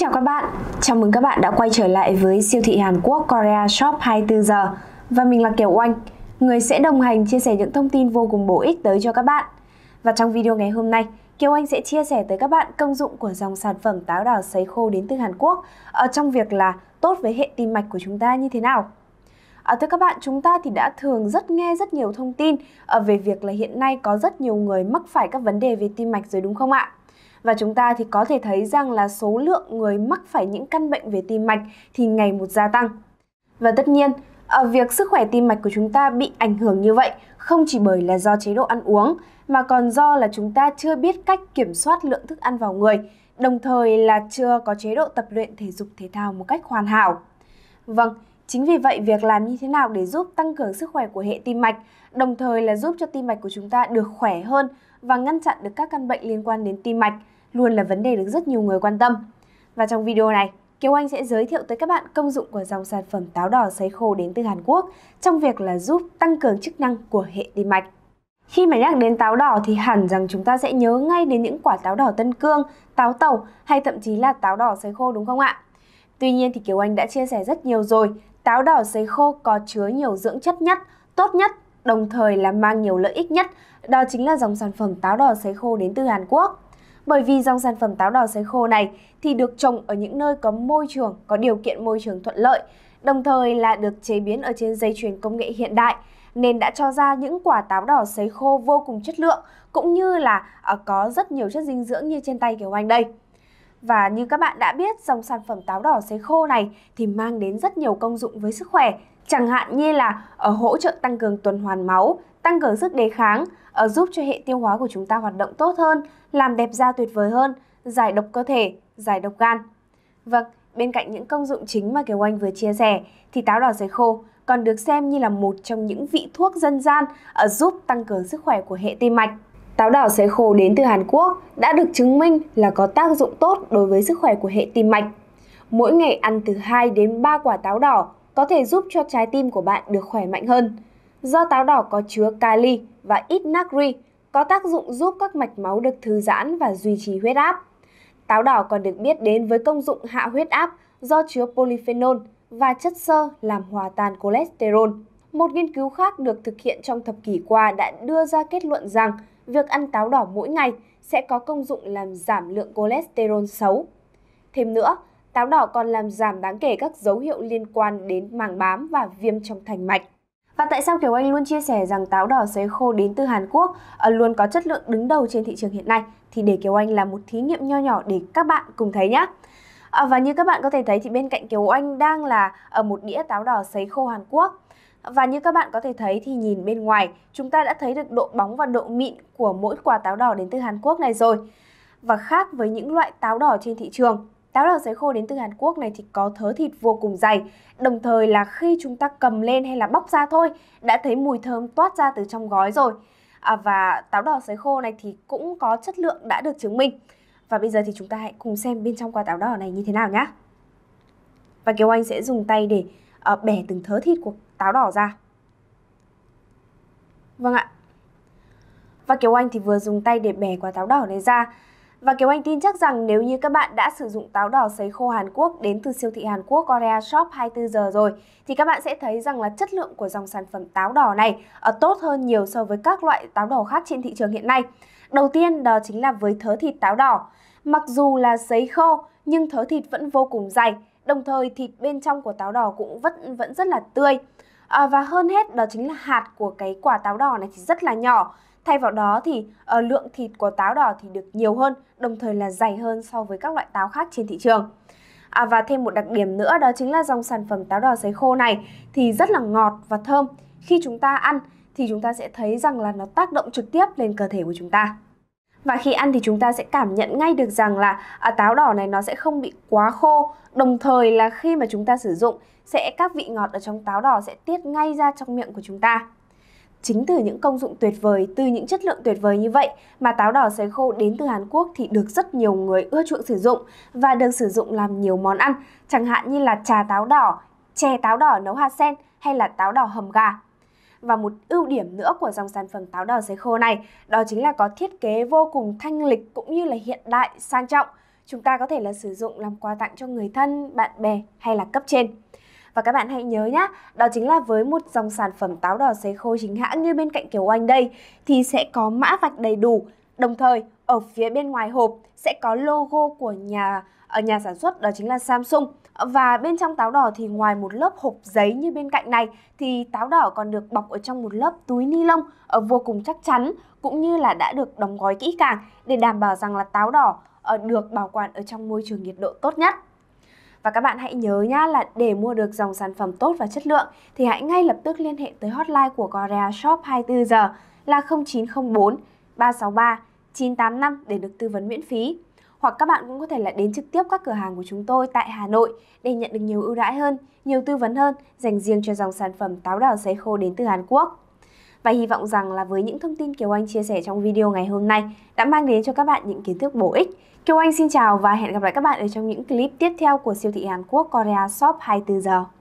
chào các bạn, chào mừng các bạn đã quay trở lại với siêu thị Hàn Quốc Korea Shop 24 giờ và mình là Kiều Oanh, người sẽ đồng hành chia sẻ những thông tin vô cùng bổ ích tới cho các bạn. Và trong video ngày hôm nay, Kiều Anh sẽ chia sẻ tới các bạn công dụng của dòng sản phẩm táo đỏ sấy khô đến từ Hàn Quốc ở trong việc là tốt với hệ tim mạch của chúng ta như thế nào. À, thưa các bạn, chúng ta thì đã thường rất nghe rất nhiều thông tin ờ, về việc là hiện nay có rất nhiều người mắc phải các vấn đề về tim mạch rồi đúng không ạ? Và chúng ta thì có thể thấy rằng là số lượng người mắc phải những căn bệnh về tim mạch thì ngày một gia tăng. Và tất nhiên, ở ờ, việc sức khỏe tim mạch của chúng ta bị ảnh hưởng như vậy không chỉ bởi là do chế độ ăn uống mà còn do là chúng ta chưa biết cách kiểm soát lượng thức ăn vào người, đồng thời là chưa có chế độ tập luyện thể dục thể thao một cách hoàn hảo. Vâng, Chính vì vậy, việc làm như thế nào để giúp tăng cường sức khỏe của hệ tim mạch, đồng thời là giúp cho tim mạch của chúng ta được khỏe hơn và ngăn chặn được các căn bệnh liên quan đến tim mạch luôn là vấn đề được rất nhiều người quan tâm. Và trong video này, Kiều Anh sẽ giới thiệu tới các bạn công dụng của dòng sản phẩm táo đỏ sấy khô đến từ Hàn Quốc trong việc là giúp tăng cường chức năng của hệ tim mạch. Khi mà nhắc đến táo đỏ thì hẳn rằng chúng ta sẽ nhớ ngay đến những quả táo đỏ tân cương, táo tàu hay thậm chí là táo đỏ sấy khô đúng không ạ? Tuy nhiên thì Kiều Anh đã chia sẻ rất nhiều rồi, táo đỏ sấy khô có chứa nhiều dưỡng chất nhất, tốt nhất, đồng thời là mang nhiều lợi ích nhất, đó chính là dòng sản phẩm táo đỏ sấy khô đến từ Hàn Quốc. Bởi vì dòng sản phẩm táo đỏ sấy khô này thì được trồng ở những nơi có môi trường, có điều kiện môi trường thuận lợi, đồng thời là được chế biến ở trên dây chuyền công nghệ hiện đại nên đã cho ra những quả táo đỏ sấy khô vô cùng chất lượng cũng như là à, có rất nhiều chất dinh dưỡng như trên tay kiểu anh đây. Và như các bạn đã biết, dòng sản phẩm táo đỏ sấy khô này thì mang đến rất nhiều công dụng với sức khỏe, chẳng hạn như là ở ờ, hỗ trợ tăng cường tuần hoàn máu, tăng cường sức đề kháng, ở ờ, giúp cho hệ tiêu hóa của chúng ta hoạt động tốt hơn, làm đẹp da tuyệt vời hơn, giải độc cơ thể, giải độc gan. Vâng, bên cạnh những công dụng chính mà Kiều Anh vừa chia sẻ thì táo đỏ sấy khô còn được xem như là một trong những vị thuốc dân gian ở ờ, giúp tăng cường sức khỏe của hệ tim mạch táo đỏ sấy khô đến từ Hàn Quốc đã được chứng minh là có tác dụng tốt đối với sức khỏe của hệ tim mạch. Mỗi ngày ăn từ 2 đến 3 quả táo đỏ![ có thể giúp cho trái tim của bạn được khỏe mạnh hơn. Do táo đỏ có chứa kali và ít natri, có tác dụng giúp các mạch máu được thư giãn và duy trì huyết áp. Táo đỏ còn được biết đến với công dụng hạ huyết áp do chứa polyphenol và chất xơ làm hòa tan cholesterol. Một nghiên cứu khác được thực hiện trong thập kỷ qua đã đưa ra kết luận rằng việc ăn táo đỏ mỗi ngày sẽ có công dụng làm giảm lượng cholesterol xấu. Thêm nữa, táo đỏ còn làm giảm đáng kể các dấu hiệu liên quan đến màng bám và viêm trong thành mạch. Và tại sao Kiều Anh luôn chia sẻ rằng táo đỏ sấy khô đến từ Hàn Quốc ờ, luôn có chất lượng đứng đầu trên thị trường hiện nay thì để Kiều Anh làm một thí nghiệm nho nhỏ để các bạn cùng thấy nhé. À, ờ, và như các bạn có thể thấy thì bên cạnh Kiều Anh đang là ở ờ, một đĩa táo đỏ sấy khô Hàn Quốc. Và như các bạn có thể thấy thì nhìn bên ngoài, chúng ta đã thấy được độ bóng và độ mịn của mỗi quả táo đỏ đến từ Hàn Quốc này rồi. Và khác với những loại táo đỏ trên thị trường, táo đỏ sấy khô đến từ Hàn Quốc này thì có thớ thịt vô cùng dày, đồng thời là khi chúng ta cầm lên hay là bóc ra thôi đã thấy mùi thơm toát ra từ trong gói rồi. À, và táo đỏ sấy khô này thì cũng có chất lượng đã được chứng minh. Và bây giờ thì chúng ta hãy cùng xem bên trong quả táo đỏ này như thế nào nhé. Và Kiều Anh sẽ dùng tay để à, bẻ từng thớ thịt của táo đỏ ra vâng ạ và kiều anh thì vừa dùng tay để bẻ quả táo đỏ này ra và Kiều Anh tin chắc rằng nếu như các bạn đã sử dụng táo đỏ sấy khô Hàn Quốc đến từ siêu thị Hàn Quốc Korea Shop 24 giờ rồi thì các bạn sẽ thấy rằng là chất lượng của dòng sản phẩm táo đỏ này ở ờ, tốt hơn nhiều so với các loại táo đỏ khác trên thị trường hiện nay. Đầu tiên đó chính là với thớ thịt táo đỏ. Mặc dù là sấy khô nhưng thớ thịt vẫn vô cùng dày Đồng thời thịt bên trong của táo đỏ cũng vẫn vẫn rất là tươi. À, và hơn hết đó chính là hạt của cái quả táo đỏ này thì rất là nhỏ. Thay vào đó thì uh, lượng thịt của táo đỏ thì được nhiều hơn, đồng thời là dày hơn so với các loại táo khác trên thị trường. À, và thêm một đặc điểm nữa đó chính là dòng sản phẩm táo đỏ sấy khô này thì rất là ngọt và thơm. Khi chúng ta ăn thì chúng ta sẽ thấy rằng là nó tác động trực tiếp lên cơ thể của chúng ta và khi ăn thì chúng ta sẽ cảm nhận ngay được rằng là à, táo đỏ này nó sẽ không bị quá khô đồng thời là khi mà chúng ta sử dụng sẽ các vị ngọt ở trong táo đỏ sẽ tiết ngay ra trong miệng của chúng ta chính từ những công dụng tuyệt vời, từ những chất lượng tuyệt vời như vậy mà táo đỏ sấy khô đến từ Hàn Quốc thì được rất nhiều người ưa chuộng sử dụng và được sử dụng làm nhiều món ăn, chẳng hạn như là trà táo đỏ, chè táo đỏ nấu hạt sen hay là táo đỏ hầm gà. Và một ưu điểm nữa của dòng sản phẩm táo đỏ sấy khô này đó chính là có thiết kế vô cùng thanh lịch cũng như là hiện đại, sang trọng. Chúng ta có thể là sử dụng làm quà tặng cho người thân, bạn bè hay là cấp trên. Và các bạn hãy nhớ nhé, đó chính là với một dòng sản phẩm táo đỏ sấy khô chính hãng như bên cạnh kiểu Anh đây thì sẽ có mã vạch đầy đủ. Đồng thời, ở phía bên ngoài hộp sẽ có logo của nhà ở ờ, nhà sản xuất đó chính là Samsung. Và bên trong táo đỏ thì ngoài một lớp hộp giấy như bên cạnh này thì táo đỏ còn được bọc ở trong một lớp túi ni lông ờ, vô cùng chắc chắn cũng như là đã được đóng gói kỹ càng để đảm bảo rằng là táo đỏ ờ, được bảo quản ở trong môi trường nhiệt độ tốt nhất. Và các bạn hãy nhớ nhá là để mua được dòng sản phẩm tốt và chất lượng thì hãy ngay lập tức liên hệ tới hotline của Korea Shop 24 giờ là 0904 363 985 để được tư vấn miễn phí. Hoặc các bạn cũng có thể là đến trực tiếp các cửa hàng của chúng tôi tại Hà Nội để nhận được nhiều ưu đãi hơn, nhiều tư vấn hơn dành riêng cho dòng sản phẩm táo đỏ sấy khô đến từ Hàn Quốc. Và hy vọng rằng là với những thông tin Kiều Anh chia sẻ trong video ngày hôm nay đã mang đến cho các bạn những kiến thức bổ ích. Kiều Anh xin chào và hẹn gặp lại các bạn ở trong những clip tiếp theo của siêu thị Hàn Quốc Korea Shop 24 giờ.